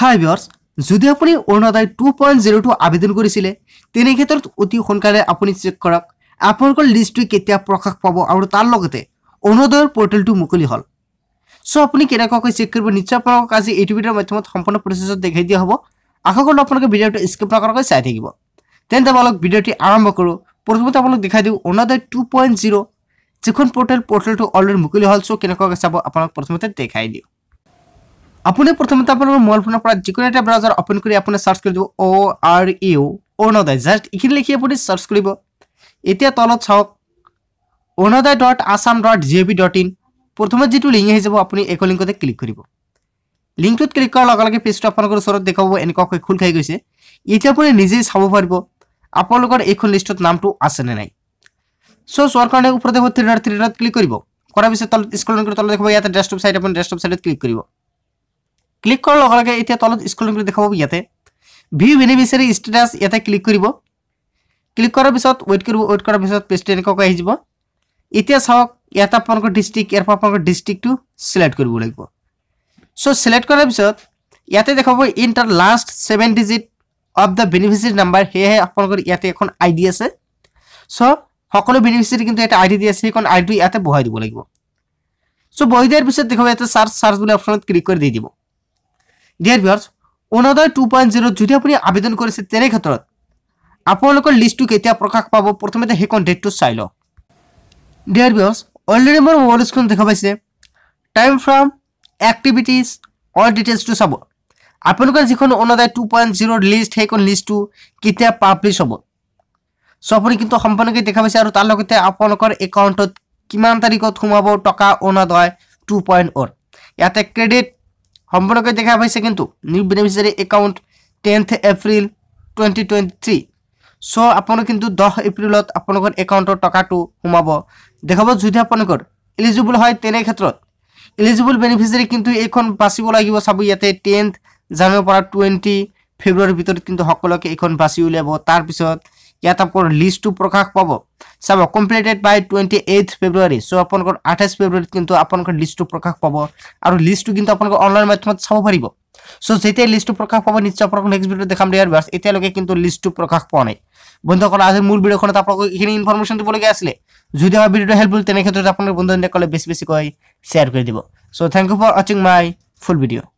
হাই viewers যদি আপুনি Orunodoi two point zero' টু আবেদন কৰিছিলে তেনে ক্ষেত্ৰত অতি সোনকালে আপুনি চেক কৰক আপোনালোকৰ লিষ্টটো কেতিয়া প্ৰকাশ পাব আৰু তাৰ লগতে অৰুণোদয়ৰ পৰ্টেলটো মুকলি হ'ল চ' আপুনি কেনেকুৱাকৈ চেক কৰিব নিশ্চয় আপোনালোকক আজি এইটো ভিডিঅ'ৰ মাধ্যমত সম্পূৰ্ণ প্ৰচেছত দেখাই দিয়া হ'ব আশা কৰিলোঁ আপোনালোকে ভিডিঅ'টো স্কিপ নকৰাকৈ চাই থাকিব তেন্তে আপোনালোক ভিডিঅ'টি আৰম্ভ কৰোঁ প্ৰথমতে আপোনালোক দেখাই দিওঁ অৰুণোদয় টু পইণ্ট জিৰ' যিখন পৰ্টেল পৰ্টেলটো অলৰেডি মুকলি হ'ল চ' কেনেকুৱাকৈ চাব আপোনালোক প্ৰথমতে দেখাই দিওঁ আপুনি প্ৰথমতে আপোনাৰ মোবাইল ফোনৰ পৰা যিকোনো এটা ব্ৰাউজাৰ অ'পেন কৰি আপুনি চাৰ্চ কৰি দিব O' R U Orunodoi just এইখিনি লিখি আপুনি চাৰ্চ কৰিব এতিয়া তলত চাওক Orunodoi dot Assam dot G V dot in প্ৰথমে যিটো লিংক আহি যাব আপুনি একো লিংকতে ক্লিক কৰিব লিংকটোত ক্লিক কৰাৰ লগে লগে পেজটো আপোনালোকৰ ওচৰত দেখাব এনেকুৱাকৈ খোল খাই গৈছে এতিয়া আপুনি নিজেই চাব পাৰিব আপোনালোকৰ এইখন লিষ্টত নামটো আছেনে নাই চ' চোৱাৰ কাৰণে ওপৰত দেখিব three dot three dot click কৰিব কৰাৰ পিছত তলত স্ক্ৰল কৰি তলত দেখিব ইয়াতে ডেষ্টপ চাইড আপুনি ডেষ্টপ চাইডত ক্লিক কৰিব ক্লিক কৰাৰ লগে লগে এতিয়া তলত স্কুল কৰি দেখা ইয়াতে ভিউ বেনিফিচিয়াৰী ষ্টেটাছ ইয়াতে ক্লিক কৰিব ক্লিক কৰাৰ পিছত ৱেইট কৰিব ৱেইট কৰাৰ পিছত পেজটো এনেকুৱাকৈ আহি যাব এতিয়া চাওক ইয়াতে আপোনালোকৰ ডিষ্ট্ৰিক্ট ইয়াৰ পৰা আপোনালোকৰ ডিষ্ট্ৰিক্টটো চিলেক্ট কৰিব লাগিব চ' চিলেক্ট কৰাৰ পিছত ইয়াতে দেখাব in the last seven digit of the beneficiary number সেয়েহে আপোনালোকৰ ইয়াতে এখন আই ডি আছে চ' সকলো বেনিফিচিয়াৰী কিন্তু এটা আই ডি দি আছে সেইখন আই ডিটো ইয়াতে বহাই দিব লাগিব চ' বহি দিয়াৰ পিছত দেখাব ইয়াতে চাৰ্চ চাৰ্চ বুলি অপশ্যনত ক্লিক কৰি দি দিব dear viewers Orunodoi two point জিৰ'ত যদি আপুনি আবেদন কৰিছে তেনে ক্ষেত্ৰত আপোনালোকৰ লিষ্টটো কেতিয়া প্ৰকাশ পাব প্ৰথমতে সেইখন ডেটটো চাই লওক ডিয়াৰ ভিউৰ্ছ অলৰেডি মোৰ মোবাইল স্ক্ৰীণত দেখা পাইছে টাইম ফ্ৰাম এক্টিভিটিজ অল ডিটেইলছটো চাব আপোনালোকৰ যিখন অনোদয় টু পইণ্ট জিৰ'ৰ লিষ্ট সেইখন লিষ্টটো কেতিয়া পাব্লিছ হ'ব চ' আপুনি কিন্তু সম্পূৰ্ণকৈ দেখা পাইছে আৰু তাৰ লগতে আপোনালোকৰ একাউণ্টত কিমান তাৰিখত সোমাব টকা অনোদয় টু পইণ্ট অ'ৰ ইয়াতে ক্ৰেডিট সম্পূৰ্ণকৈ দেখা পাইছে কিন্তু new beneficiary account tenth April twenty twenty three চ' আপোনাৰ কিন্তু দহ এপ্ৰিলত আপোনালোকৰ একাউণ্টৰ টকাটো সোমাব দেখাব যদি আপোনালোকৰ এলিজিবল হয় তেনে ক্ষেত্ৰত এলিজিবল বেনিফিচিয়াৰী কিন্তু এইখন বাচিব লাগিব চাব ইয়াতে টেন্থ জানুৱাৰীৰ পৰা টুৱেণ্টি ফেব্ৰুৱাৰীৰ ভিতৰত কিন্তু সকলোকে এইখন বাচি উলিয়াব তাৰপিছত ইয়াত আপোনাৰ লিষ্টটো প্ৰকাশ পাব চাব completed by twenty eight February চ' আপোনালোকৰ আঠাইছ ফেব্ৰুৱাৰীত কিন্তু আপোনালোকৰ লিষ্টটো প্ৰকাশ পাব আৰু লিষ্টটো কিন্তু আপোনালোকে অনলাইন মাধ্যমত চাব পাৰিব চ' যেতিয়া লিষ্টটো প্ৰকাশ পাব নিশ্চয় আপোনালোকক নেক্সট ভিডিঅ'ত দেখাম দিয়াৰ বাছ এতিয়ালৈকে কিন্তু লিষ্টটো প্ৰকাশ পোৱা নাই বন্ধুসকল আজি মোৰ ভিডিঅ'খনত আপোনালোকক এইখিনি ইনফৰমেশ্যন দিবলগীয়া আছিলে যদি আমাৰ ভিডিঅ'টো হেল্পফুল তেনেক্ষেত্ৰত ক্ষেত্ৰত আপোনালোকে বন্ধুজনীয়ে বেছি বেছিকৈ শ্বেয়াৰ কৰি দিব চ' থেংক ইউ ফৰ ৱাচিং মাই ফুল ভিডিঅ'